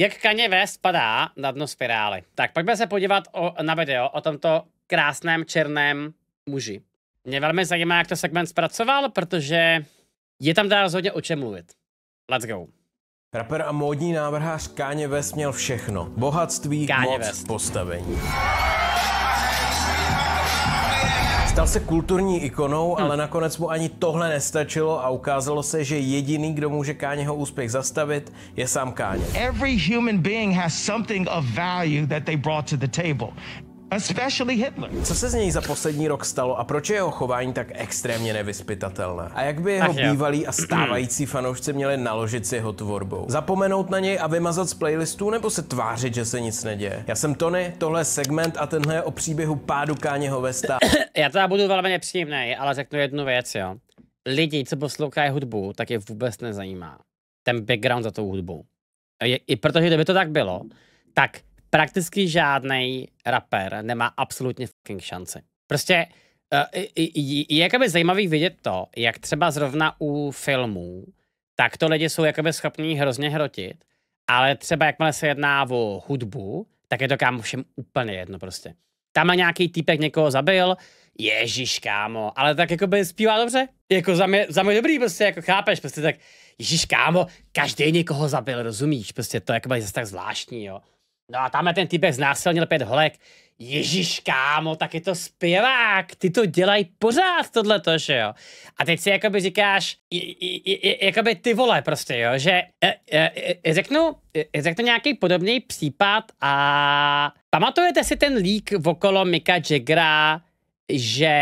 Jak Kanye West spadá na dno spirály? Tak pojďme se podívat o, na video o tomto krásném černém muži. Mě velmi zajímá, jak to segment zpracoval, protože je tam dál rozhodně o čem mluvit. Let's go. Rapper a módní návrhář Kanye West měl všechno. Bohatství, Kanye moc, West. postavení. Stal se kulturní ikonou, hmm. ale nakonec mu ani tohle nestačilo a ukázalo se, že jediný, kdo může Káňeho úspěch zastavit, je sám Káňe. Every human being has something of value that they brought to the table. Especially Hitler. Co se z něj za poslední rok stalo a proč je jeho chování tak extrémně nevyspytatelné? A jak by jeho bývalí a stávající fanoušci měli naložit s jeho tvorbou? Zapomenout na něj a vymazat z playlistů nebo se tvářit, že se nic neděje? Já jsem Tony, tohle je segment a tenhle je o příběhu pádu Káněho Vesta. Já teda budu velmi nepříjemný, ale řeknu jednu věc, jo. Lidi, co poslouchají hudbu, tak je vůbec nezajímá ten background za tou hudbou. Je, I protože kdyby to tak bylo, tak prakticky žádný rapper nemá absolutně fucking šanci. Prostě je eh, jakoby zajímavý vidět to, jak třeba zrovna u filmů, tak to lidi jsou jakoby schopní hrozně hrotit, ale třeba jakmile se jedná o hudbu, tak je to kámo všem úplně jedno prostě. Tam nějaký týpek někoho zabil, ježíš kámo, ale tak jako by zpívá dobře, jako za mě, za mě dobrý prostě, jako chápeš, prostě tak, ježíš kámo, každý někoho zabil, rozumíš, prostě to jako by zase tak zvláštní, jo. No a tamhle ten typek znásilnil pět holek. Ježíš, kámo, tak je to zpěvák, ty to dělají pořád to že jo. A teď si jakoby říkáš, jakoby ty vole prostě, jo, že e, e, e řeknu, e, řeknu nějaký podobný případ a pamatujete si ten lík okolo Mika Jaggera, že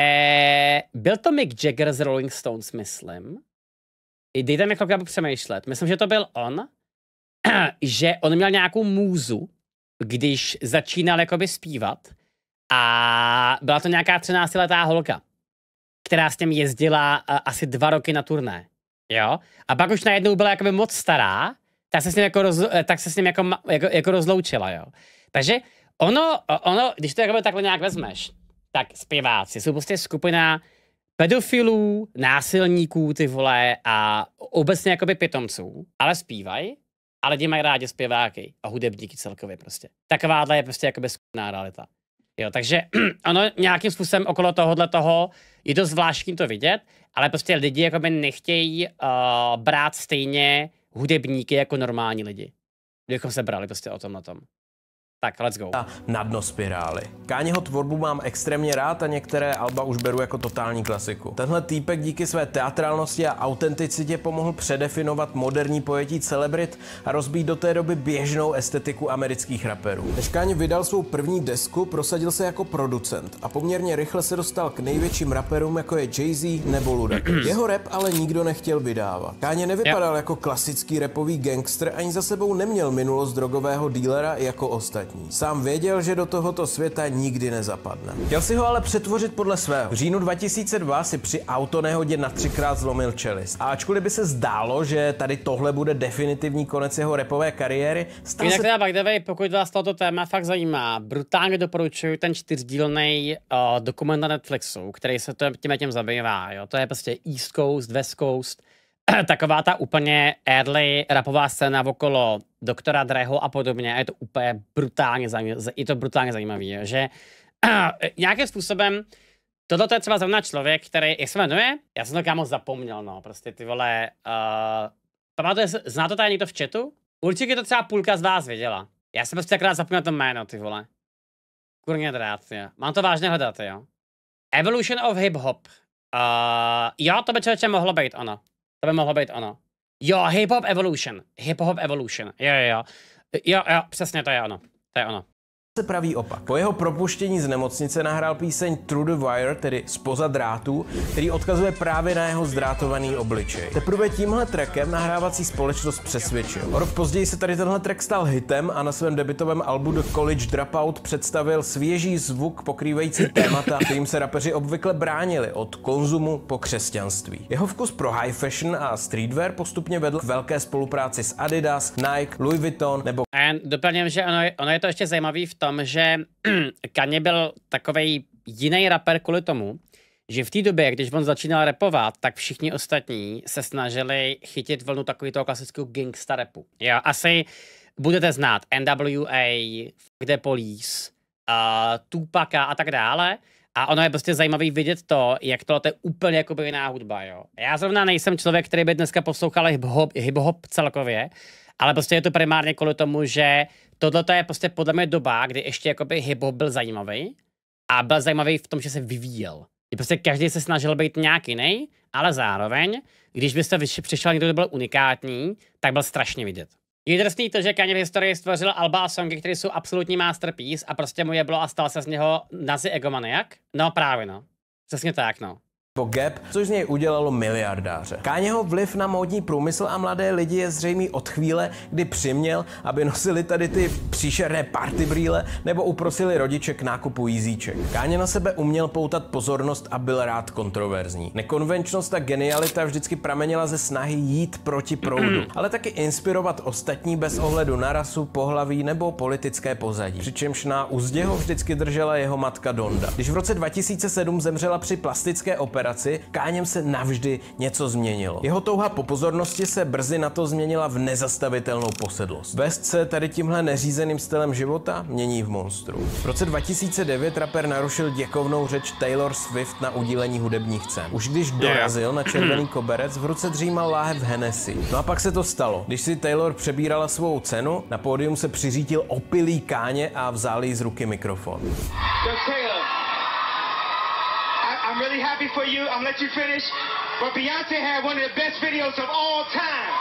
byl to Mick Jagger z Rolling Stones, myslím. Dejte mi chvilku, přemýšlet. Myslím, že to byl on, že on měl nějakou můzu, když začínal jakoby zpívat a byla to nějaká 13-letá holka, která s ním jezdila asi dva roky na turné, jo? A pak už najednou byla jakoby moc stará, tak se s ním jako, roz, tak se s ním jako, jako, jako rozloučila, jo? Takže ono, ono, když to jakoby takhle nějak vezmeš, tak zpěváci jsou prostě skupina pedofilů, násilníků, ty vole, a obecně jakoby pitomců, ale zpívají a lidi mají rádi zpěváky a hudebníky celkově prostě. Takováhle je prostě jako skutná realita. Jo, takže ano, nějakým způsobem okolo tohohle toho je dost zvláštní to vidět, ale prostě lidi by nechtějí uh, brát stejně hudebníky jako normální lidi. Kdybychom se brali prostě o tom na tom. Tak, let's go. Na dno spirály. Káněho tvorbu mám extrémně rád a některé alba už beru jako totální klasiku. Tenhle týpek díky své teatrálnosti a autenticitě pomohl předefinovat moderní pojetí celebrit a rozbít do té doby běžnou estetiku amerických raperů. Než Káň vydal svou první desku, prosadil se jako producent a poměrně rychle se dostal k největším raperům jako je Jay-Z nebo Ludacris. Jeho rap ale nikdo nechtěl vydávat. Káně nevypadal yep. jako klasický repový gangster ani za sebou neměl minulost drogového dílera jako ostatní ostatní. Sám věděl, že do tohoto světa nikdy nezapadne. Chtěl si ho ale přetvořit podle svého. V říjnu 2002 si při autonehodě na třikrát zlomil čelist. A ačkoliv by se zdálo, že tady tohle bude definitivní konec jeho repové kariéry, stále. Jinak se... teda Bagdavej, pokud vás toto téma fakt zajímá, brutálně doporučuji ten čtyřdílný uh, eh, dokument na Netflixu, který se tím, tím zabývá. Jo? To je prostě East Coast, West Coast, taková ta úplně early rapová scéna okolo doktora Dreho a podobně, a je to úplně brutálně, zajímavé. je to brutálně zajímavý, že nějakým způsobem toto to je třeba zrovna člověk, který, jak se jmenuje? Já jsem to kámo zapomněl, no, prostě ty vole, uh, pamatuje, zná to tady někdo v chatu? Určitě to třeba půlka z vás věděla. Já jsem prostě takrát zapomněl to jméno, ty vole. Kurně drát, jo. Mám to vážně hledat, jo. Evolution of Hip Hop. Uh, jo, to by člověče mohlo být, ono. To by mohla být ano. Jo, Hip Hop Evolution. Hip Hop Evolution. Jo, jo, jo. Jo, jo, přesně to je ono. To je ono se pravý opak. Po jeho propuštění z nemocnice nahrál píseň Through the Wire, tedy spoza drátů, který odkazuje právě na jeho zdrátovaný obličej. Teprve tímhle trackem nahrávací společnost přesvědčil. O rok později se tady tenhle track stal hitem a na svém debitovém albu The College Dropout představil svěží zvuk pokrývající témata, kterým se rapeři obvykle bránili od konzumu po křesťanství. Jeho vkus pro high fashion a streetwear postupně vedl k velké spolupráci s Adidas, Nike, Louis Vuitton nebo... A doplním, že ono je, ono je to ještě zajímavý v tom, tom, že Kanye byl takový jiný rapper kvůli tomu, že v té době, když on začínal repovat, tak všichni ostatní se snažili chytit vlnu takový toho klasického gangsta repu. Jo, asi budete znát NWA, The Police, uh, Tupaka a tak dále. A ono je prostě zajímavý vidět to, jak tohle je úplně jako jiná hudba, jo. Já zrovna nejsem člověk, který by dneska poslouchal hip-hop, hip-hop celkově, ale prostě je to primárně kvůli tomu, že tohle je prostě podle mě doba, kdy ještě jakoby hip byl zajímavý a byl zajímavý v tom, že se vyvíjel. Je prostě každý se snažil být nějak jiný, ale zároveň, když byste přišel někdo, kdo byl unikátní, tak byl strašně vidět. Je drsný to, že Kanye v historii stvořil alba a songy, které jsou absolutní masterpiece a prostě mu je bylo a stal se z něho nazi egomaniak? No právě no. Přesně tak no po Gap, což z něj udělalo miliardáře. Káňeho vliv na módní průmysl a mladé lidi je zřejmý od chvíle, kdy přiměl, aby nosili tady ty příšerné party brýle nebo uprosili rodiče k nákupu jízíček. Káně na sebe uměl poutat pozornost a byl rád kontroverzní. Nekonvenčnost a genialita vždycky pramenila ze snahy jít proti proudu, ale taky inspirovat ostatní bez ohledu na rasu, pohlaví nebo politické pozadí. Přičemž na úzdě ho vždycky držela jeho matka Donda. Když v roce 2007 zemřela při plastické operaci, generaci, Káněm se navždy něco změnilo. Jeho touha po pozornosti se brzy na to změnila v nezastavitelnou posedlost. Vest se tady tímhle neřízeným stylem života mění v monstru. V roce 2009 rapper narušil děkovnou řeč Taylor Swift na udílení hudebních cen. Už když dorazil na červený koberec, v ruce dřímal láhev Hennessy. No a pak se to stalo. Když si Taylor přebírala svou cenu, na pódium se přiřítil opilý Káně a vzal jí z ruky mikrofon. Taylor really happy for you. I'll let you finish. But Beyonce had one of the best videos of all time.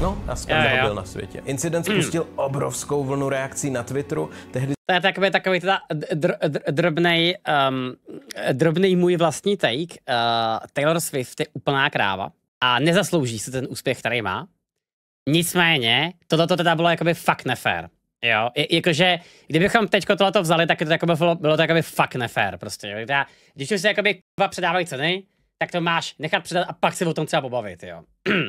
No a skandal byl na světě. Incident hmm. spustil mm. obrovskou vlnu reakcí na Twitteru. Tehdy... To je takový, takový teda dr, dr, drobnej, um, drobnej můj vlastní take. Uh, Taylor Swift je úplná kráva a nezaslouží si ten úspěch, který má. Nicméně, tohle teda bylo jakoby fakt nefér. Jo, I, jakože, kdybychom teď tohleto vzali, tak to jako by bylo, bylo to jako by fakt nefér prostě, jo. Já, když už se jakoby předávají ceny, tak to máš nechat předat a pak se o tom třeba pobavit, jo.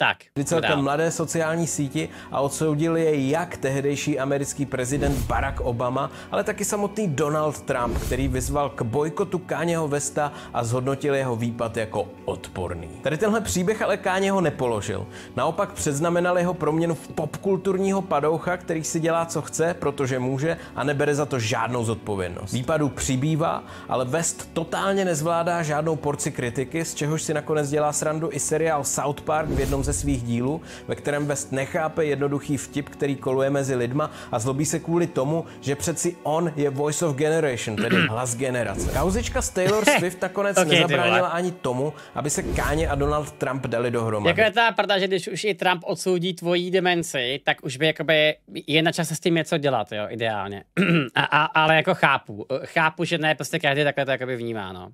Tak. Vy celkem mladé sociální síti a odsoudil je jak tehdejší americký prezident Barack Obama, ale taky samotný Donald Trump, který vyzval k bojkotu Káněho Vesta a zhodnotil jeho výpad jako odporný. Tady tenhle příběh ale Káněho nepoložil. Naopak předznamenal jeho proměnu v popkulturního padoucha, který si dělá co chce, protože může a nebere za to žádnou zodpovědnost. Výpadů přibývá, ale West totálně nezvládá žádnou porci kritiky, z čehož si nakonec dělá srandu i seriál South Park v jednom ze ze svých dílů, ve kterém West nechápe jednoduchý vtip, který koluje mezi lidma a zlobí se kvůli tomu, že přeci on je Voice of Generation, tedy hlas generace. Kauzička s Taylor Swift nakonec okay, nezabránila ani tomu, aby se Káně a Donald Trump dali dohromady. Jako je ta pravda, že když už i Trump odsoudí tvojí demenci, tak už by jakoby je na čase s tím něco dělat, jo, ideálně. a, a, ale jako chápu, chápu, že ne, prostě každý takhle to jakoby vnímá, no.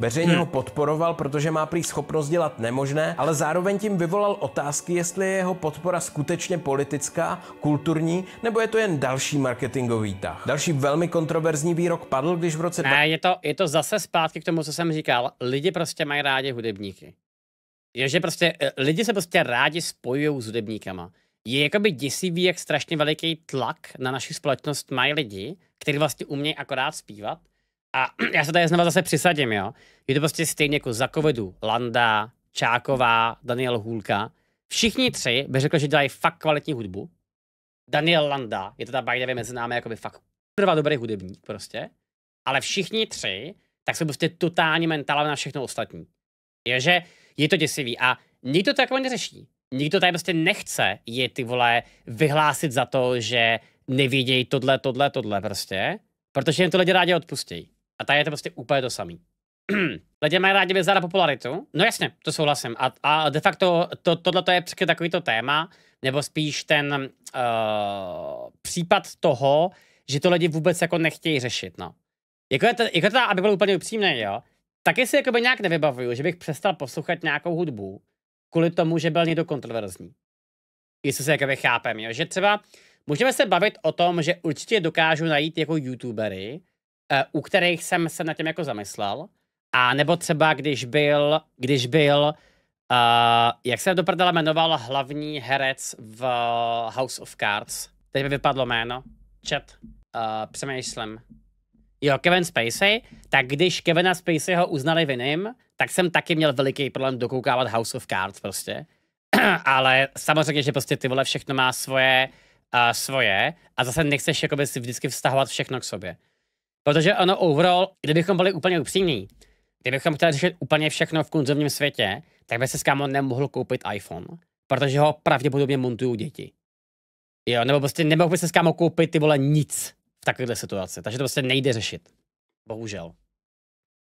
Veřejně hmm. ho podporoval, protože má prý schopnost dělat nemožné, ale zároveň tím vyvolal otázky, jestli je jeho podpora skutečně politická, kulturní, nebo je to jen další marketingový tah. Další velmi kontroverzní výrok padl, když v roce... Ne, je to, je to zase zpátky k tomu, co jsem říkal. Lidi prostě mají rádi hudebníky. Je, že prostě eh, lidi se prostě rádi spojují s hudebníkama. Je jakoby děsivý, jak strašně veliký tlak na naši společnost mají lidi, kteří vlastně umějí akorát zpívat a já se tady znovu zase přisadím, jo. Je to prostě stejně jako za covidu. Landa, Čáková, Daniel Hůlka. Všichni tři bych řekl, že dělají fakt kvalitní hudbu. Daniel Landa je teda by the mezi námi jakoby fakt prvá dobrý hudebník prostě. Ale všichni tři, tak jsou prostě totální mentálně na všechno ostatní. Je, že je to děsivý a nikdo to takové neřeší. Nikdo tady prostě nechce je ty vole vyhlásit za to, že nevidějí tohle, tohle, tohle prostě, protože jim to lidi rádi odpustí. A tady je to prostě úplně to samý. Lidé mají rádi věc za popularitu. No jasně, to souhlasím. A, a de facto to, tohle je přesně takovýto téma, nebo spíš ten uh, případ toho, že to lidi vůbec jako nechtějí řešit, no. Jako, je to, jako to aby byl úplně upřímný, jo, taky si jakoby nějak nevybavuju, že bych přestal poslouchat nějakou hudbu kvůli tomu, že byl někdo kontroverzní. Jestli se jakoby chápem, jo, že třeba můžeme se bavit o tom, že určitě dokážu najít jako youtubery, Eh, u kterých jsem se na těm jako zamyslel. A nebo třeba, když byl, když byl uh, jak se do prdele jmenoval hlavní herec v House of Cards. Teď mi vypadlo jméno. Chat. Uh, přemýšlím. Jo, Kevin Spacey. Tak když Kevina Spaceyho uznali vinným, tak jsem taky měl veliký problém dokoukávat House of Cards prostě. Ale samozřejmě, že prostě ty vole všechno má svoje, uh, svoje a zase nechceš jakoby si vždycky vztahovat všechno k sobě. Protože ono overall, kdybychom byli úplně upřímní, kdybychom chtěli řešit úplně všechno v konzumním světě, tak by se s kámo nemohl koupit iPhone, protože ho pravděpodobně montují děti. Jo, nebo prostě nemohl by se s kámo koupit ty vole nic v takovéhle situaci, takže to prostě nejde řešit. Bohužel.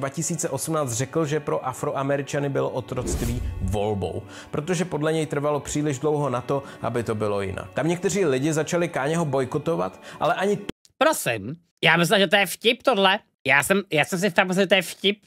2018 řekl, že pro afroameričany bylo otroctví volbou, protože podle něj trvalo příliš dlouho na to, aby to bylo jinak. Tam někteří lidi začali Káněho bojkotovat, ale ani... Prosím, já myslím, že to je vtip tohle. Já jsem, já jsem si tam myslel, že to je vtip.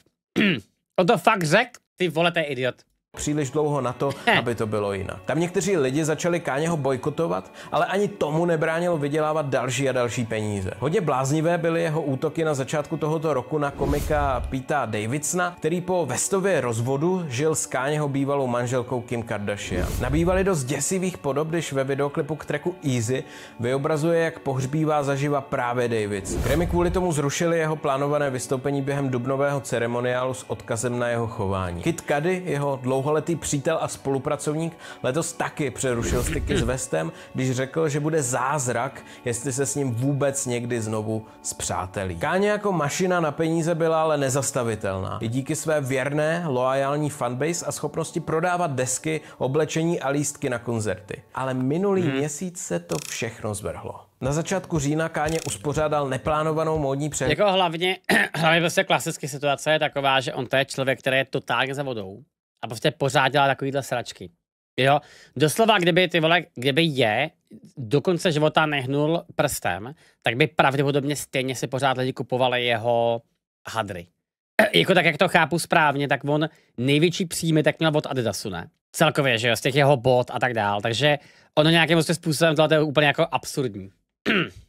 On to fakt řekl, ty vole, to je idiot příliš dlouho na to, eh. aby to bylo jinak. Tam někteří lidi začali Káňeho bojkotovat, ale ani tomu nebránilo vydělávat další a další peníze. Hodně bláznivé byly jeho útoky na začátku tohoto roku na komika Pita Davidsona, který po vestově rozvodu žil s Káňeho bývalou manželkou Kim Kardashian. Nabývali dost děsivých podob, když ve videoklipu k treku Easy vyobrazuje, jak pohřbívá zaživa právě Davids. Grammy kvůli tomu zrušili jeho plánované vystoupení během dubnového ceremoniálu s odkazem na jeho chování. Kit Kady jeho dlouho dlouholetý přítel a spolupracovník letos taky přerušil styky s Westem, když řekl, že bude zázrak, jestli se s ním vůbec někdy znovu zpřátelí. Káně jako mašina na peníze byla ale nezastavitelná. I díky své věrné, loajální fanbase a schopnosti prodávat desky, oblečení a lístky na koncerty. Ale minulý hmm. měsíc se to všechno zvrhlo. Na začátku října Káně uspořádal neplánovanou módní přehlídku. Jako hlavně, hlavně vlastně prostě klasické situace je taková, že on to je člověk, který je totálně za vodou a prostě pořád dělá takovýhle sračky. Jo, doslova, kdyby ty vole, kdyby je do konce života nehnul prstem, tak by pravděpodobně stejně si pořád lidi kupovali jeho hadry. Jako tak, jak to chápu správně, tak on největší příjmy tak měl od Adidasu, ne? Celkově, že jo, z těch jeho bod a tak dál. Takže ono nějakým prostě způsobem tohle je úplně jako absurdní.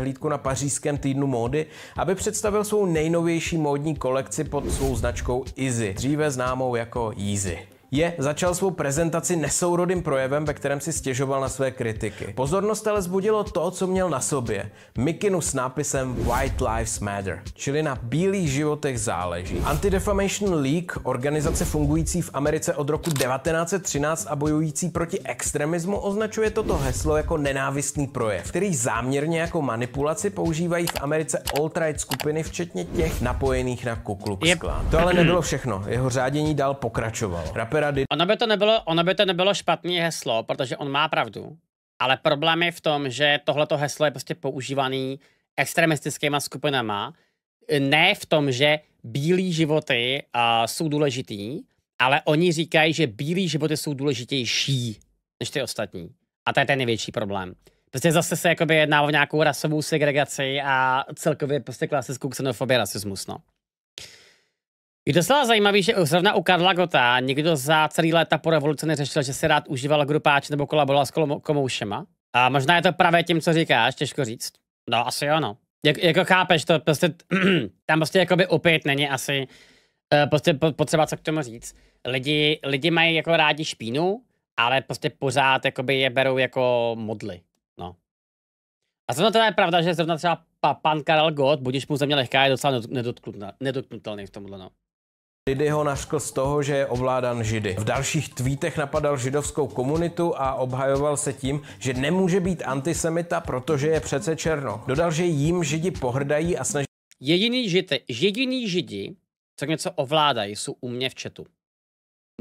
přehlídku na pařížském týdnu módy, aby představil svou nejnovější módní kolekci pod svou značkou Izzy, dříve známou jako Easy je začal svou prezentaci nesourodým projevem, ve kterém si stěžoval na své kritiky. Pozornost ale zbudilo to, co měl na sobě. Mikinu s nápisem White Lives Matter, čili na bílých životech záleží. Anti-Defamation League, organizace fungující v Americe od roku 1913 a bojující proti extremismu, označuje toto heslo jako nenávistný projev, který záměrně jako manipulaci používají v Americe alt-right skupiny, včetně těch napojených na Ku Klux Klan. Yep. To ale nebylo všechno, jeho řádění dál pokračovalo. Rapera rady. Ono by to nebylo, ono by to nebylo špatné heslo, protože on má pravdu. Ale problém je v tom, že tohleto heslo je prostě používaný extremistickýma skupinama. Ne v tom, že bílí životy uh, jsou důležitý, ale oni říkají, že bílí životy jsou důležitější než ty ostatní. A to je ten největší problém. Prostě zase se jakoby jedná o nějakou rasovou segregaci a celkově prostě klasickou xenofobii rasismus, no. Je docela zajímavý, že zrovna u Karla Gota někdo za celý léta po revoluci neřešil, že si rád užíval grupáč nebo kolaboroval s komoušema. A možná je to právě tím, co říkáš, těžko říct. No, asi ano. Jak, jako chápeš to, prostě tam prostě jakoby opět není asi eh, prostě potřeba co k tomu říct. Lidi, lidi mají jako rádi špínu, ale prostě pořád jakoby je berou jako modly. No. A zrovna to je pravda, že zrovna třeba pan Karel Gott, budíš mu země lehká, je docela nedotknutelný v tomhle. No. Lidy ho nařkl z toho, že je ovládan židy. V dalších tweetech napadal židovskou komunitu a obhajoval se tím, že nemůže být antisemita, protože je přece černo. Dodal, že jim židi pohrdají a snaží... Jediný, žite, jediný židi, co něco ovládají, jsou u mě v chatu.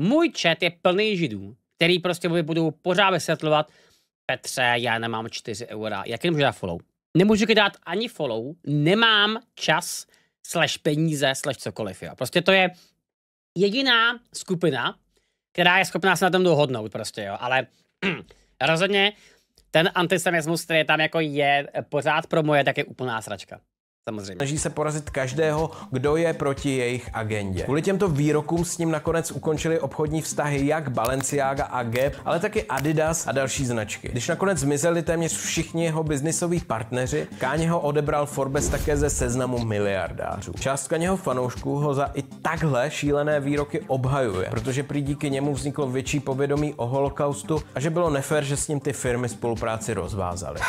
Můj chat je plný židů, který prostě budou pořád vysvětlovat, Petře, já nemám 4 eura, jak jim můžu dát follow? Nemůžu dát ani follow, nemám čas, slash peníze, slash cokoliv. Jo. Prostě to je jediná skupina, která je schopná se na tom dohodnout prostě, jo, ale rozhodně ten antisemismus, který tam jako je pořád pro moje, tak je úplná sračka. Samozřejmě. Snaží se porazit každého, kdo je proti jejich agendě. Kvůli těmto výrokům s ním nakonec ukončili obchodní vztahy jak Balenciaga a Gap, ale taky Adidas a další značky. Když nakonec zmizeli téměř všichni jeho biznisoví partneři, Káně ho odebral Forbes také ze seznamu miliardářů. Část Káněho fanoušků ho za i takhle šílené výroky obhajuje, protože prý díky němu vzniklo větší povědomí o holokaustu a že bylo nefér, že s ním ty firmy spolupráci rozvázaly.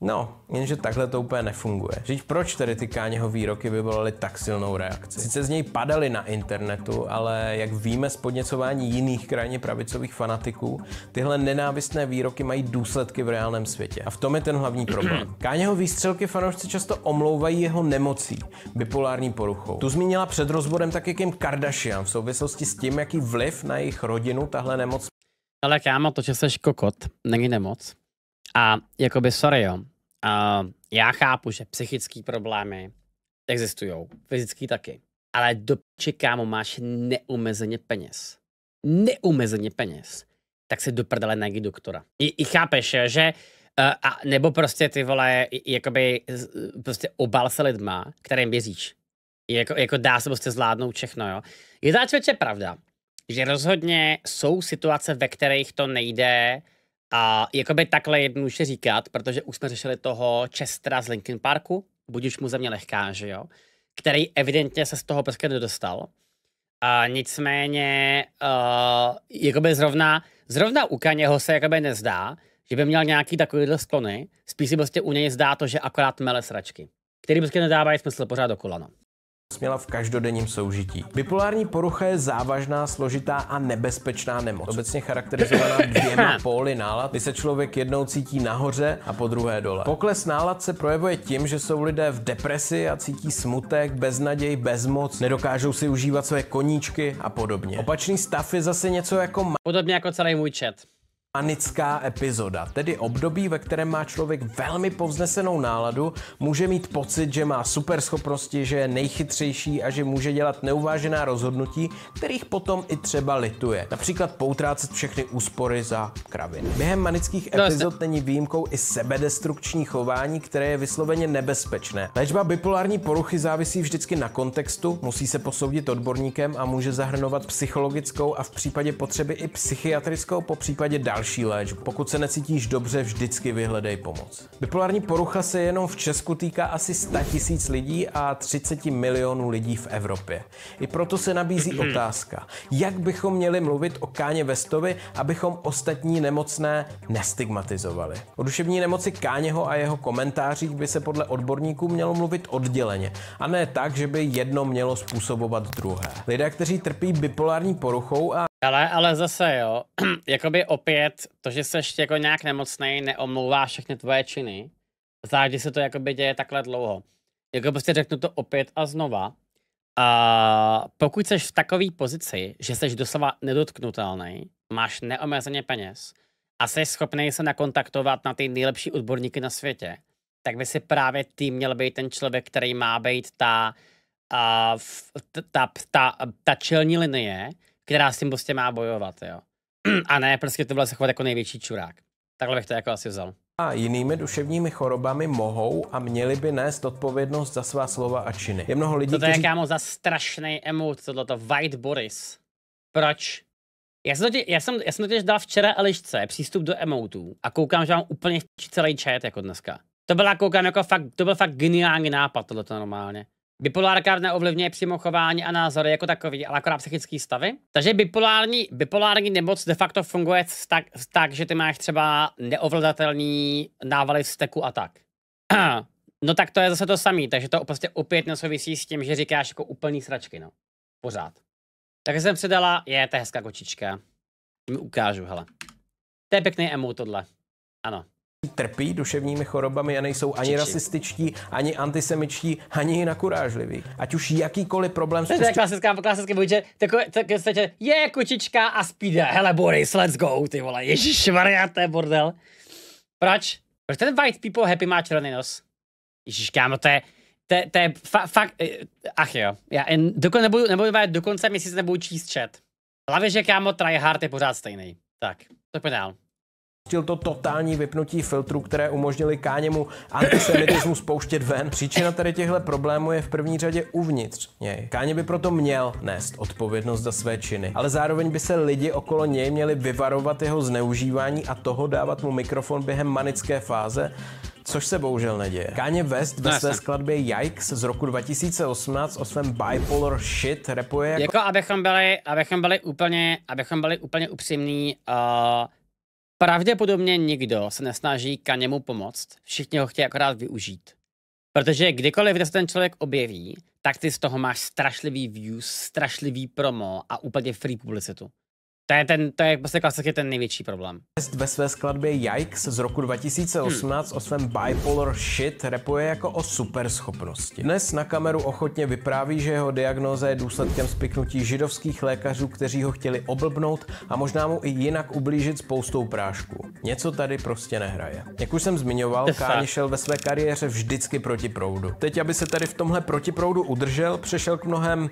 No, jenže takhle to úplně nefunguje. Říct, proč tedy ty Káňeho výroky vyvolaly tak silnou reakci? Sice z něj padaly na internetu, ale jak víme z podněcování jiných krajně pravicových fanatiků, tyhle nenávistné výroky mají důsledky v reálném světě. A v tom je ten hlavní problém. Káňeho výstřelky fanoušci často omlouvají jeho nemocí, bipolární poruchou. Tu zmínila před rozborem taky Kim Kardashian v souvislosti s tím, jaký vliv na jejich rodinu tahle nemoc. Ale kámo, to, že seš kokot, není nemoc. A jakoby sorry, jo. a já chápu, že psychické problémy existují, fyzický taky. Ale do piči, kámo, máš neomezeně peněz. Neomezeně peněz. Tak se do prdele najdi doktora. I, i chápeš, že eh, a nebo prostě ty vole, jakoby prostě obal se lidma, kterým věříš. Jako, jako dá se prostě zvládnout všechno, jo. Je to pravda, že rozhodně jsou situace, ve kterých to nejde a jakoby takhle jednoduše říkat, protože už jsme řešili toho Chestera z Linkin Parku, už mu země lehká, že jo, který evidentně se z toho prostě nedostal. A nicméně, uh, jakoby zrovna, zrovna u Kaněho se jakoby nezdá, že by měl nějaký takovýhle sklony, spíš si prostě u něj zdá to, že akorát mele sračky, který prostě nedávají smysl pořád do kolana. No směla v každodenním soužití. Bipolární porucha je závažná, složitá a nebezpečná nemoc. Obecně charakterizovaná dvěma póly nálad, kdy se člověk jednou cítí nahoře a po druhé dole. Pokles nálad se projevuje tím, že jsou lidé v depresi a cítí smutek, beznaděj, bezmoc, nedokážou si užívat své koníčky a podobně. Opačný stav je zase něco jako... Podobně jako celý můj chat. Manická epizoda, tedy období, ve kterém má člověk velmi povznesenou náladu, může mít pocit, že má super schopnosti, že je nejchytřejší a že může dělat neuvážená rozhodnutí, kterých potom i třeba lituje. Například poutrácet všechny úspory za kraviny. Během manických epizod není výjimkou i sebedestrukční chování, které je vysloveně nebezpečné. Léčba bipolární poruchy závisí vždycky na kontextu, musí se posoudit odborníkem a může zahrnovat psychologickou a v případě potřeby i psychiatrickou, po případě další další léčbu. Pokud se necítíš dobře, vždycky vyhledej pomoc. Bipolární porucha se jenom v Česku týká asi 100 tisíc lidí a 30 milionů lidí v Evropě. I proto se nabízí otázka, jak bychom měli mluvit o Káně Vestovi, abychom ostatní nemocné nestigmatizovali. O duševní nemoci Káněho a jeho komentářích by se podle odborníků mělo mluvit odděleně, a ne tak, že by jedno mělo způsobovat druhé. Lidé, kteří trpí bipolární poruchou a ale, ale zase jo, jakoby opět, to, že jsi ještě jako nějak nemocný, neomlouvá všechny tvoje činy, zvlášť, se to jakoby děje takhle dlouho. Jako prostě řeknu to opět a znova, a pokud jsi v takové pozici, že jsi doslova nedotknutelný, máš neomezeně peněz a jsi schopný se nakontaktovat na ty nejlepší odborníky na světě, tak by si právě ty měl být ten člověk, který má být ta, a, ta, ta, ta, ta čelní linie, která s tím prostě má bojovat, jo. A ne, prostě to byla se chovat jako největší čurák. Takhle bych to jako asi vzal. A jinými duševními chorobami mohou a měli by nést odpovědnost za svá slova a činy. Je mnoho lidí, To je kámo za strašný emot, tohleto White Boris. Proč? Já jsem, tě, já, jsem, já jsem to těž dal včera Elišce přístup do emotů a koukám, že mám úplně celý chat jako dneska. To byla, koukám, jako fakt, to byl fakt geniální nápad tohleto normálně. Bipolárka neovlivňuje přímo chování a názory jako takový, ale akorát psychické stavy. Takže bipolární, bipolární nemoc de facto funguje tak, tak, že ty máš třeba neovladatelný návaly steku a tak. No tak to je zase to samé, takže to prostě opět nesouvisí s tím, že říkáš jako úplný sračky, no. Pořád. Takže jsem předala, je, to je hezká kočička. Mi ukážu, hele. To je pěkný emu tohle. Ano trpí duševními chorobami a nejsou ani Čiči. rasističtí, ani antisemičtí, ani jinakurážliví. Ať už jakýkoliv problém... To je klasická, klasický boj, že takové, je, je kočička a spíde. hele Boris, let's go, ty vole, ježišmarja, to je bordel. Proč? Proč ten white people happy má černý nos? Ježiš, kámo, to je, to, to je fa, fakt, eh, ach jo, já dokon, nebudu, nebudu nebudu, dokonce měsíc nebudu číst chat. Hlavě, že kámo, tryhard je pořád stejný. Tak, to pojď dál. Pustil to totální vypnutí filtru, které umožnili Káněmu antisemitismus pouštět ven. Příčina tady těchto problémů je v první řadě uvnitř něj. Káně by proto měl nést odpovědnost za své činy, ale zároveň by se lidi okolo něj měli vyvarovat jeho zneužívání a toho dávat mu mikrofon během manické fáze, což se bohužel neděje. Kanye West ve no své skladbě Yikes z roku 2018 o svém bipolar shit repuje jako... Jako abychom byli, abychom byli úplně, abychom byli úplně upřímní, uh Pravděpodobně nikdo se nesnaží k němu pomoct, všichni ho chtějí akorát využít. Protože kdykoliv, se ten člověk objeví, tak ty z toho máš strašlivý views, strašlivý promo a úplně free publicitu. To je, ten, to je prostě klasicky ten největší problém. Ve své skladbě Yikes z roku 2018 hmm. o svém bipolar shit repuje jako o superschopnosti. Dnes na kameru ochotně vypráví, že jeho diagnóza je důsledkem spiknutí židovských lékařů, kteří ho chtěli oblbnout a možná mu i jinak ublížit spoustou prášku. Něco tady prostě nehraje. Jak už jsem zmiňoval, Káni šel ve své kariéře vždycky proti proudu. Teď, aby se tady v tomhle proti proudu udržel, přešel k mnohem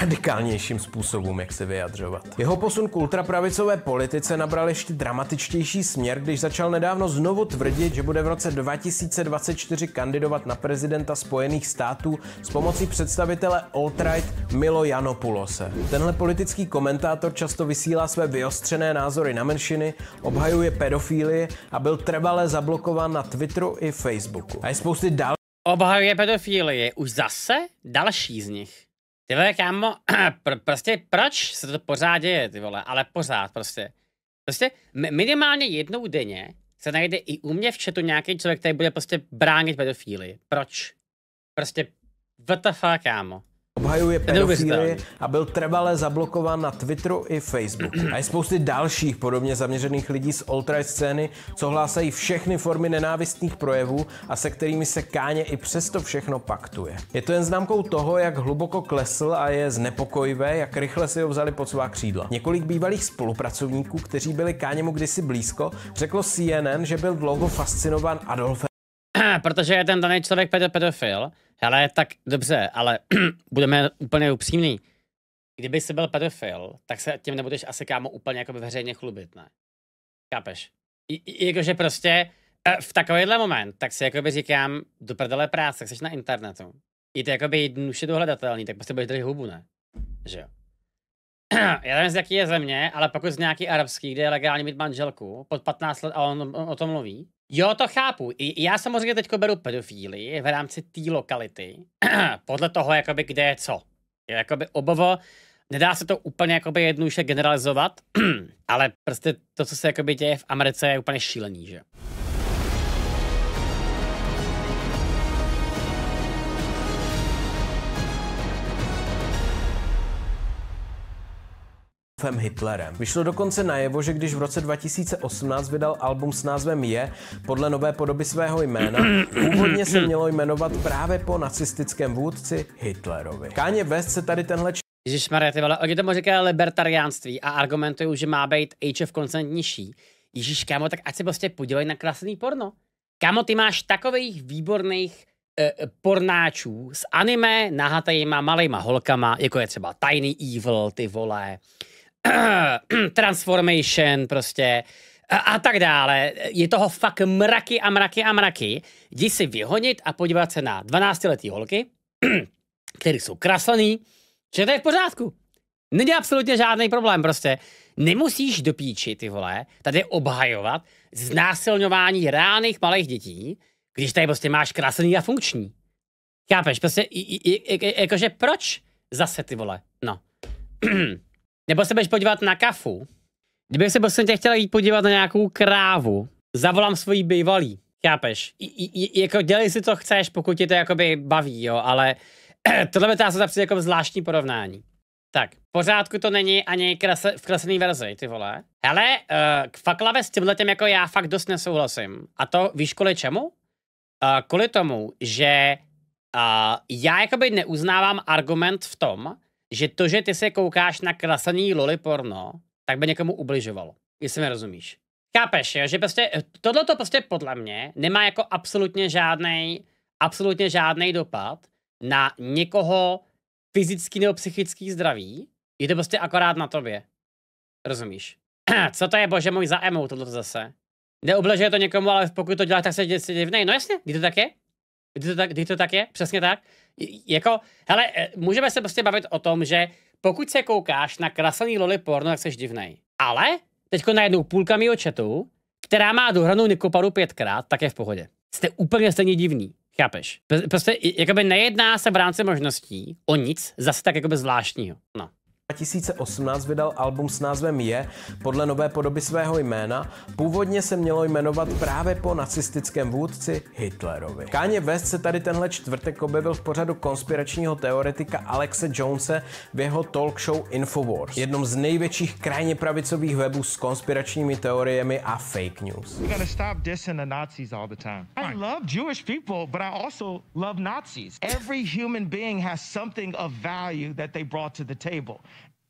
radikálnějším způsobům, jak se vyjadřovat. Jeho posun k ultrapravicové politice nabral ještě dramatičtější směr, když začal nedávno znovu tvrdit, že bude v roce 2024 kandidovat na prezidenta Spojených států s pomocí představitele alt-right Milo Janopulose. Tenhle politický komentátor často vysílá své vyostřené názory na menšiny, obhajuje pedofílii a byl trvale zablokován na Twitteru i Facebooku. A je spousty dal Obhajuje pedofílii Už zase? Další z nich. Ty vole, kámo, pr- prostě proč se to pořád děje, ty vole, ale pořád prostě. Prostě minimálně jednou denně se najde i u mě v chatu nějaký člověk, který bude prostě bránit pedofíly. Proč? Prostě what the fuck, kámo obhajuje pedofíry a byl trvale zablokován na Twitteru i Facebooku. A je spousty dalších podobně zaměřených lidí z ultra scény, co hlásají všechny formy nenávistných projevů a se kterými se Káně i přesto všechno paktuje. Je to jen známkou toho, jak hluboko klesl a je znepokojivé, jak rychle si ho vzali pod svá křídla. Několik bývalých spolupracovníků, kteří byli Káněmu kdysi blízko, řeklo CNN, že byl dlouho fascinován Adolfem protože je ten daný člověk pedofil, hele, tak dobře, ale budeme úplně upřímný. Kdyby jsi byl pedofil, tak se tím nebudeš asi kámo úplně jako veřejně chlubit, ne? Kápeš? jakože prostě eh, v takovýhle moment, tak si jakoby říkám, do prdele práce, jsi na internetu. Je to jakoby jednuše dohledatelný, tak prostě budeš držet hubu, ne? Že jo? já nevím, z jaký je země, ale pokud z nějaký arabský, kde je legální mít manželku pod 15 let a on, on o tom mluví. Jo, to chápu. I, já samozřejmě teď beru pedofíly v rámci té lokality, podle toho, jakoby, kde je co. Je jakoby obovo, nedá se to úplně jakoby jednoduše generalizovat, ale prostě to, co se jakoby děje v Americe, je úplně šílený, že? Fem Hitlerem. Vyšlo dokonce najevo, že když v roce 2018 vydal album s názvem Je, podle nové podoby svého jména, původně se mělo jmenovat právě po nacistickém vůdci Hitlerovi. Káně West se tady tenhle č... Ježišmarja, ty vole, oni tomu říkají libertariánství a argumentují, že má být HF koncent nižší. Ježíš, kámo, tak ať se prostě podívej na krásný porno. Kámo, ty máš takových výborných eh, eh, pornáčů s anime nahatejma malejma holkama, jako je třeba Tiny Evil, ty vole, Transformation prostě a, a tak dále. Je toho fakt mraky a mraky a mraky. Jdi si vyhonit a podívat se na 12-letý holky, které jsou kraslený, že to je v pořádku. Není absolutně žádný problém prostě. Nemusíš dopíčit ty vole, tady obhajovat znásilňování reálných malých dětí, když tady prostě máš krásný a funkční. Chápeš? Prostě, jakože proč zase, ty vole? No. Nebo se budeš podívat na kafu. Kdybych se prostě tě chtěl jít podívat na nějakou krávu, zavolám svoji bývalý. Chápeš? I, i, jako dělej si, co chceš, pokud ti to jakoby baví, jo, ale tohle by se zapřít jako zvláštní porovnání. Tak, v pořádku to není ani krase, v kreslený verzi, ty vole. Hele, uh, eh, faklave s tímhletem jako já fakt dost nesouhlasím. A to víš kvůli čemu? Uh, kvůli tomu, že uh, já jakoby neuznávám argument v tom, že to, že ty se koukáš na krasaný loli porno, tak by někomu ubližovalo, jestli mi rozumíš. Kápeš, jo? že prostě eh, tohle to prostě podle mě nemá jako absolutně žádný absolutně žádný dopad na někoho fyzický nebo psychický zdraví. Je to prostě akorát na tobě. Rozumíš? Co to je, bože můj, za emo tohle zase? Neobležuje to někomu, ale pokud to děláš, tak se divnej. No jasně, kdy to tak je? Kdy to tak, kdy to tak je? Přesně tak? Jako, hele, eh, můžeme se prostě bavit o tom, že pokud se koukáš na krasaný loli porno, tak jsi divnej. Ale teďko najednou půlka mýho chatu, která má dohranou Nikoparu pětkrát, tak je v pohodě. Jste úplně stejně divní. Chápeš? Prostě jakoby nejedná se v rámci možností o nic zase tak jakoby zvláštního. No. 2018 vydal album s názvem Je podle nové podoby svého jména. Původně se mělo jmenovat právě po nacistickém vůdci Hitlerovi. Káně West se tady tenhle čtvrtek objevil v pořadu konspiračního teoretika Alexe Jonese v jeho talk show Infowars, jednom z největších krajně pravicových webů s konspiračními teoriemi a fake news. Every human being has something of value that they brought to the table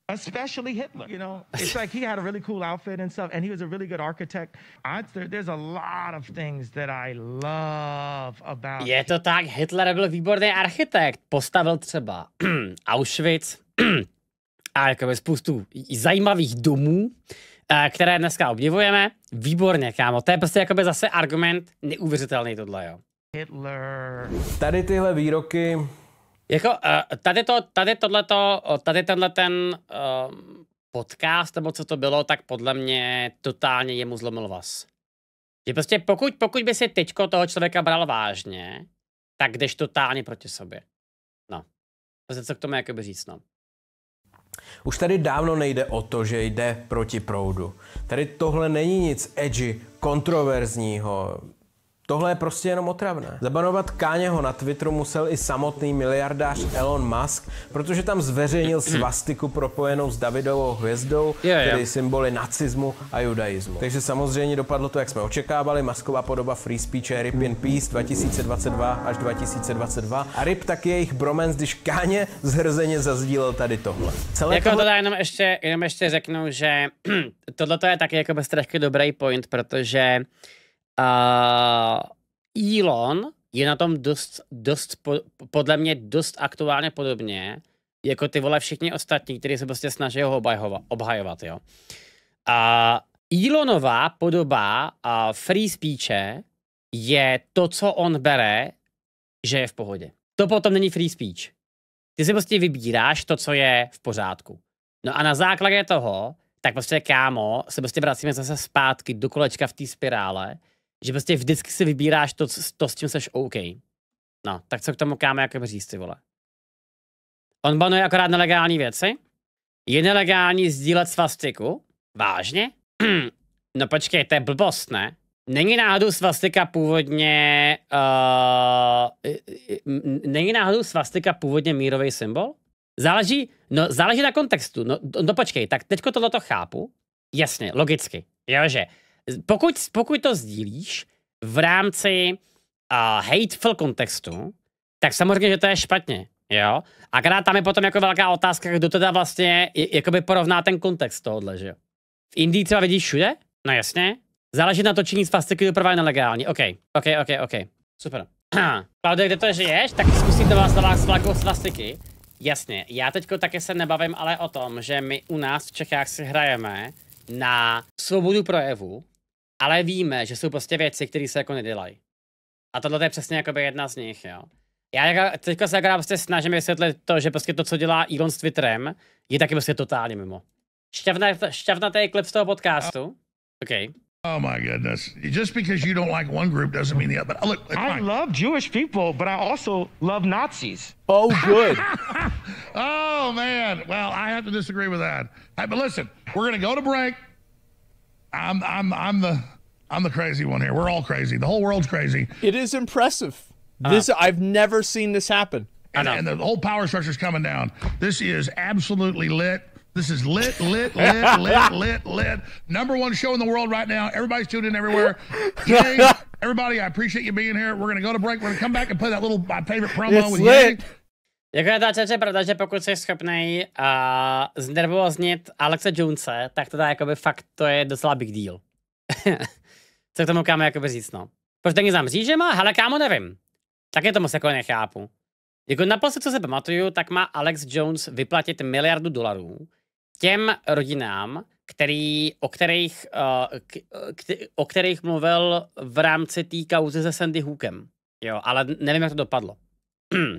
especially Hitler. You know, it's like he had a really cool outfit and stuff, and he was a really good architect. I, there, there's a lot of things that I love about. Je to tak, Hitler byl výborný architekt. Postavil třeba Auschwitz a jakoby spoustu zajímavých domů, eh, které dneska obdivujeme. Výborně, kámo. To je prostě jakoby zase argument neuvěřitelný tohle, jo. Hitler. Tady tyhle výroky jako eh, tady, to, tady, tohleto, tady tenhle ten um, podcast, nebo co to bylo, tak podle mě totálně jemu zlomil vás. Že prostě pokud, pokud by si teďko toho člověka bral vážně, tak jdeš totálně proti sobě. No. Prostě co k tomu jakoby říct, no. Už tady dávno nejde o to, že jde proti proudu. Tady tohle není nic edgy, kontroverzního, Tohle je prostě jenom otravné. Zabanovat Káňeho na Twitteru musel i samotný miliardář Elon Musk, protože tam zveřejnil svastiku propojenou s Davidovou hvězdou, yeah, yeah. tedy symboly nacismu a judaismu. Takže samozřejmě dopadlo to, jak jsme očekávali, Masková podoba Free Speech a Rip in Peace 2022 až 2022 a Rip je jejich bromance, když Káně zhrzeně zazdílel tady tohle. Celé jako tohle... jenom ještě, jenom ještě řeknu, že tohle je taky jako bez dobrý point, protože Uh, Elon je na tom dost, dost po, podle mě dost aktuálně podobně, jako ty vole všichni ostatní, kteří se prostě snaží ho obhajovat, obhajovat jo. A eh, Elonová podoba a eh, free speeche je to, co on bere, že je v pohodě. To potom není free speech. Ty si prostě vybíráš to, co je v pořádku. No a na základě toho, tak prostě kámo, se prostě vracíme zase zpátky do kolečka v té spirále, že prostě vždycky si vybíráš to, to s čím seš OK. No, tak co k tomu káme jako říct, ty vole. On banuje akorát nelegální věci? Je nelegální sdílet svastiku? Vážně? no počkej, to je blbost, ne? Není náhodou svastika původně... Uh, není náhodou svastika původně mírový symbol? Záleží, no záleží na kontextu. No, no počkej, tak teďko tohle to chápu. Jasně, logicky. Jože, pokud, pokud to sdílíš v rámci uh, hateful kontextu, tak samozřejmě, že to je špatně, jo? Akorát tam je potom jako velká otázka, kdo teda vlastně jakoby porovná ten kontext tohohle, že jo? V Indii třeba vidíš všude? No jasně. Záleží na točení z fasciky doprava nelegální. OK, OK, OK, OK. Super. Klaudy, kde to žiješ, tak zkusím to vás s vlakou svastiky. Jasně, já teďko taky se nebavím ale o tom, že my u nás v Čechách si hrajeme na svobodu projevu ale víme, že jsou prostě věci, které se jako nedělají. A tohle je přesně jako jedna z nich, jo. Já jako, teďka se jako prostě snažím vysvětlit to, že prostě to, co dělá Elon s Twitterem, je taky prostě totálně mimo. Šťavnatý klip z toho podcastu. OK. Oh my goodness. Just because you don't like one group doesn't mean the other. Look, I fine. love Jewish people, but I also love Nazis. Oh, good. oh, man. Well, I have to disagree with that. Right, but listen, we're going to go to break. I'm I'm I'm the I'm the crazy one here. We're all crazy. The whole world's crazy. It is impressive. uh This I've never seen this happen. And, and the whole power structure's coming down. This is absolutely lit. This is lit, lit, lit, lit, lit, lit. Number one show in the world right now. Everybody's tuned in everywhere. Jay, everybody, I appreciate you being here. We're gonna go to break. We're gonna come back and play that little my favorite promo it's with lit. Jako je ta čeče pravda, že pokud jsi schopný uh, eh, znervoznit Alexa Jonese, tak to jakoby fakt to je docela big deal. Co k tomu kámo jakoby říct, no. Proč ten že má? Hele kámo, nevím. Taky to moc jako nechápu. Jako naposled, co se pamatuju, tak má Alex Jones vyplatit miliardu dolarů těm rodinám, který, o, kterých, uh, k, o kterých mluvil v rámci té kauzy se Sandy Hookem. Jo, ale nevím, jak to dopadlo.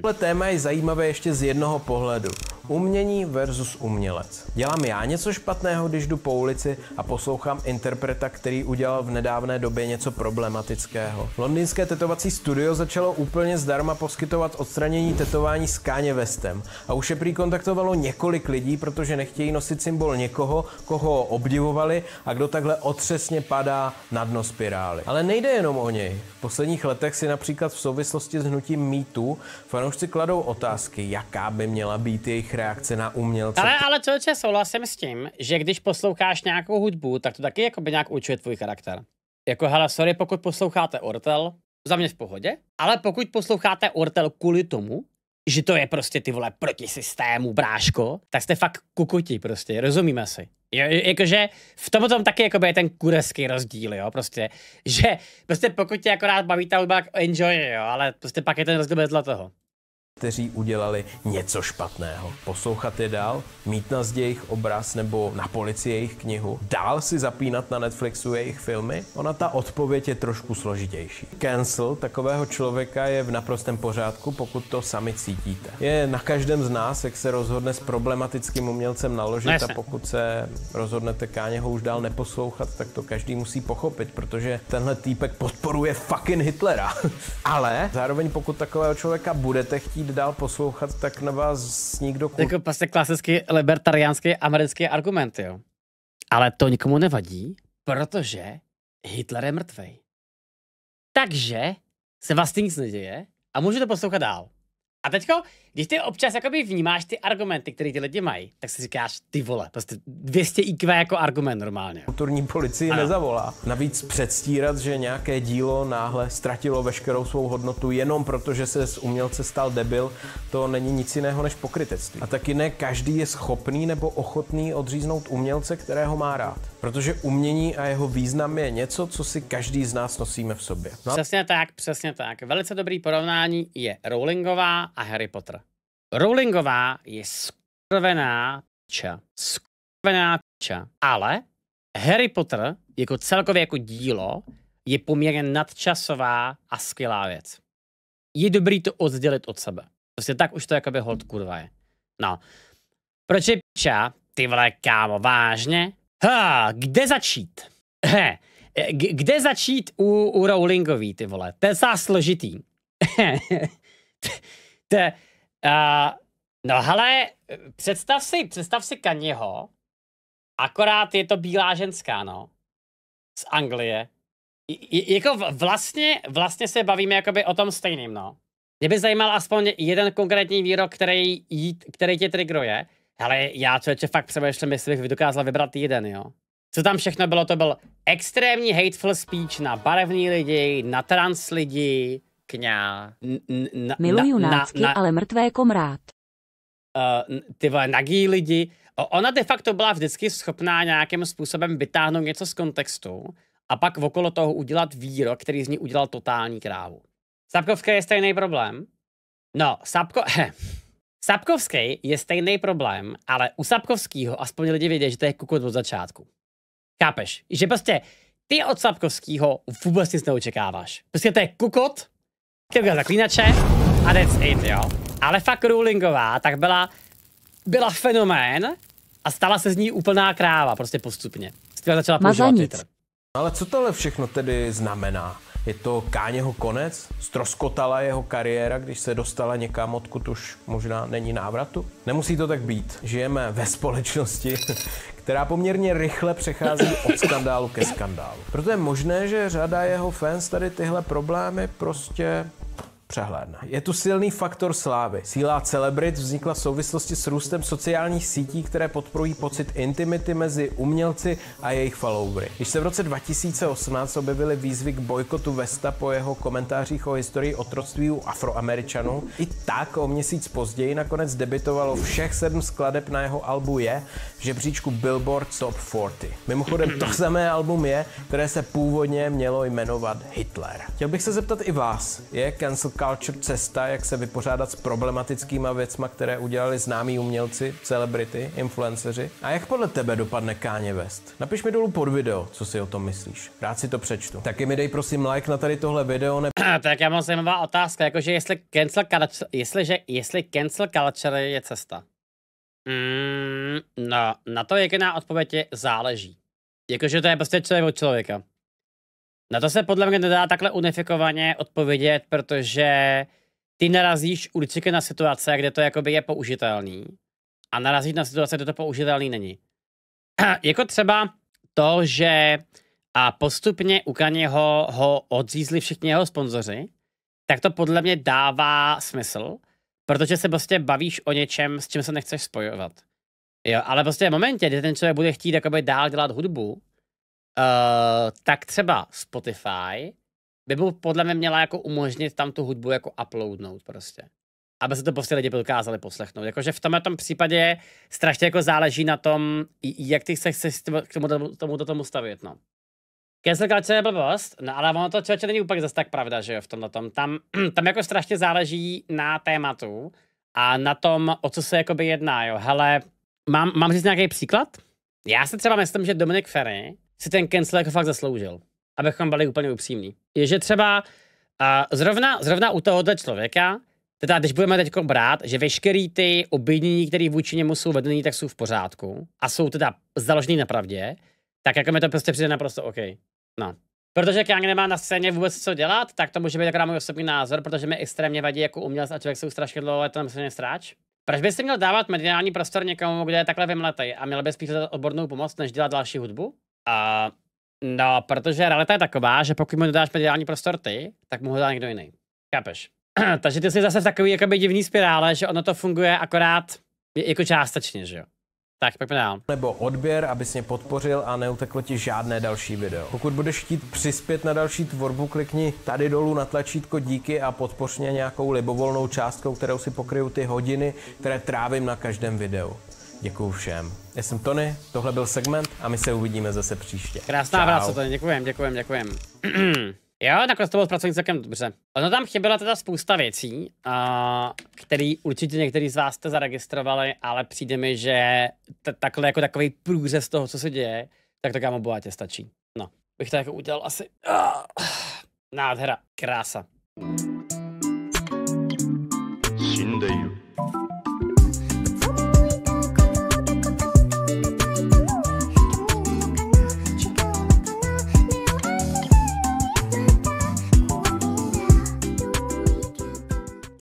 Tohle téma je zajímavé ještě z jednoho pohledu. Umění versus umělec. Dělám já něco špatného, když jdu po ulici a poslouchám interpreta, který udělal v nedávné době něco problematického. Londýnské tetovací studio začalo úplně zdarma poskytovat odstranění tetování s Káně Vestem a už je prý kontaktovalo několik lidí, protože nechtějí nosit symbol někoho, koho obdivovali a kdo takhle otřesně padá na dno spirály. Ale nejde jenom o něj. V posledních letech si například v souvislosti s hnutím MeToo Fanoušci kladou otázky, jaká by měla být jejich reakce na umělce. Ale, ale je souhlasím s tím, že když posloucháš nějakou hudbu, tak to taky jako by nějak určuje tvůj charakter. Jako hele, sorry, pokud posloucháte Ortel, za mě v pohodě, ale pokud posloucháte Ortel kvůli tomu, že to je prostě ty vole proti systému, bráško, tak jste fakt kukutí prostě, rozumíme si. Jo, jakože v tom tom taky jako je ten kureský rozdíl, jo, prostě, že prostě pokud tě akorát baví ta hudba, enjoy, jo, ale prostě pak je ten rozdíl bez toho kteří udělali něco špatného. Poslouchat je dál, mít na zdi jejich obraz nebo na policii jejich knihu, dál si zapínat na Netflixu jejich filmy, ona ta odpověď je trošku složitější. Cancel takového člověka je v naprostém pořádku, pokud to sami cítíte. Je na každém z nás, jak se rozhodne s problematickým umělcem naložit no a pokud se rozhodnete Káně ho už dál neposlouchat, tak to každý musí pochopit, protože tenhle týpek podporuje fucking Hitlera. Ale zároveň pokud takového člověka budete chtít jít dál poslouchat, tak na vás nikdo... Kul... Jako prostě klasický libertariánský americký argument, jo. Ale to nikomu nevadí, protože Hitler je mrtvej. Takže se vlastně nic neděje a můžete poslouchat dál. A teďko když ty občas jakoby vnímáš ty argumenty, které ty lidi mají, tak si říkáš, ty vole, prostě 200 IQ jako argument normálně. Kulturní policii ano. nezavolá. Navíc předstírat, že nějaké dílo náhle ztratilo veškerou svou hodnotu jenom proto, že se z umělce stal debil, to není nic jiného než pokrytectví. A taky ne každý je schopný nebo ochotný odříznout umělce, kterého má rád. Protože umění a jeho význam je něco, co si každý z nás nosíme v sobě. No. Přesně tak, přesně tak. Velice dobrý porovnání je Rowlingová a Harry Potter. Rowlingová je skrvená piča. Skrvená piča. Ale Harry Potter jako celkově jako dílo je poměrně nadčasová a skvělá věc. Je dobrý to oddělit od sebe. Prostě tak už to jakoby hold kurva je. No. Proč je piča? Ty vole, kámo, vážně? Ha, kde začít? He, kde začít u, u Rowlingový, ty vole? To je složitý. to, Uh, no hele, představ si, představ si Kanyeho, akorát je to bílá ženská, no, z Anglie. I, jako vlastně, vlastně se bavíme jakoby o tom stejným, no. Mě by zajímal aspoň jeden konkrétní výrok, který, jí, který tě trigruje. Ale já člověče fakt přemýšlím, jestli bych dokázal vybrat jeden, jo. Co tam všechno bylo, to byl extrémní hateful speech na barevní lidi, na trans lidi, kňá. Miluju nácky, ale mrtvé komrád. Jako eh, ty vole, nagý lidi. Ona de facto byla vždycky schopná nějakým způsobem vytáhnout něco z kontextu a pak okolo toho udělat výrok, který z ní udělal totální krávu. Sapkovské je stejný problém. No, Sapko... Eh, Sapkovský je stejný problém, ale u Sapkovského aspoň lidi vědí, že to je kukot od začátku. Chápeš? Že prostě ty od Sapkovského vůbec nic neočekáváš. Prostě to je kukot, jsem byl zaklínače a that's it, jo. Ale fakt rulingová, tak byla, byla fenomén a stala se z ní úplná kráva, prostě postupně. Stýla začala používat Twitter. Ale co tohle všechno tedy znamená? Je to Káněho konec? Stroskotala jeho kariéra, když se dostala někam, odkud už možná není návratu? Nemusí to tak být. Žijeme ve společnosti, která poměrně rychle přechází od skandálu ke skandálu. Proto je možné, že řada jeho fans tady tyhle problémy prostě přehlédne. Je tu silný faktor slávy. Síla celebrit vznikla v souvislosti s růstem sociálních sítí, které podporují pocit intimity mezi umělci a jejich followery. Když se v roce 2018 objevily výzvy k bojkotu Vesta po jeho komentářích o historii otroctví u afroameričanů, i tak o měsíc později nakonec debitovalo všech sedm skladeb na jeho albu Je, že příčku Billboard Top 40. Mimochodem to samé album je, které se původně mělo jmenovat Hitler. Chtěl bych se zeptat i vás, je cancel Culture cesta, jak se vypořádat s problematickýma věcma, které udělali známí umělci, celebrity, influenceři. A jak podle tebe dopadne Káně West? Napiš mi dolů pod video, co si o tom myslíš. Rád si to přečtu. Taky mi dej prosím like na tady tohle video. Ne... tak já mám zajímavá otázka, jakože jestli cancel culture, jestliže, jestli cancel culture je cesta. Mm, no, na to jediná odpověď je záleží. Jakože to je prostě člověk od člověka. Na to se podle mě nedá takhle unifikovaně odpovědět, protože ty narazíš určitě na situace, kde to jakoby je použitelný a narazíš na situace, kde to použitelný není. jako třeba to, že a postupně u Kanyeho ho odřízli všichni jeho sponzoři, tak to podle mě dává smysl, protože se prostě bavíš o něčem, s čím se nechceš spojovat. Jo, ale prostě v momentě, kdy ten člověk bude chtít dál dělat hudbu, Uh, tak třeba Spotify by byl podle mě měla jako umožnit tam tu hudbu jako uploadnout prostě. Aby se to prostě lidi dokázali poslechnout. Jakože v tomhle tom případě strašně jako záleží na tom, jak ty se chceš k tomu, tomu, tomu, tomu stavit, no. Cancel culture je blbost, no ale ono to člověče není úplně zase tak pravda, že jo, v tomhle tom. Tam, tam jako strašně záleží na tématu a na tom, o co se jakoby jedná, jo. Hele, mám, mám říct nějaký příklad? Já se třeba myslím, že Dominik Ferry si ten cancel jako fakt zasloužil. Abychom byli úplně upřímní. Je, že třeba uh, zrovna, zrovna u tohohle člověka, teda když budeme teď brát, že veškerý ty obvinění, které vůči němu jsou vedeny, tak jsou v pořádku a jsou teda založený na pravdě, tak jako mi to prostě přijde naprosto OK. No. Protože Kang nemá na scéně vůbec co dělat, tak to může být takový můj osobní názor, protože mi extrémně vadí jako umělec a člověk jsou strašně dlouho let na scéně stráč. Proč byste měl dávat mediální prostor někomu, kde je takhle vymletej a měl by spíš odbornou pomoc, než dělat další hudbu? A no, protože realita je taková, že pokud mu dodáš mediální prostor ty, tak mu ho dá někdo jiný. Kápeš? Takže ty jsi zase v takový jakoby divný spirále, že ono to funguje akorát jako částečně, že jo? Tak, pojďme dál. Nebo odběr, abys mě podpořil a neuteklo ti žádné další video. Pokud budeš chtít přispět na další tvorbu, klikni tady dolů na tlačítko díky a podpoř mě nějakou libovolnou částkou, kterou si pokryju ty hodiny, které trávím na každém videu. Děkuju všem. Já jsem Tony, tohle byl segment a my se uvidíme zase příště. Krásná Čau. práce, Tony, děkujem, děkujem, děkujem. jo, nakonec to bylo zpracovaný celkem dobře. Ono tam chyběla teda spousta věcí, a, který určitě některý z vás jste zaregistrovali, ale přijde mi, že takhle jako takový průřez toho, co se děje, tak to kámo bohatě stačí. No, bych to jako udělal asi... Ah, nádhera, krása. 死んでいる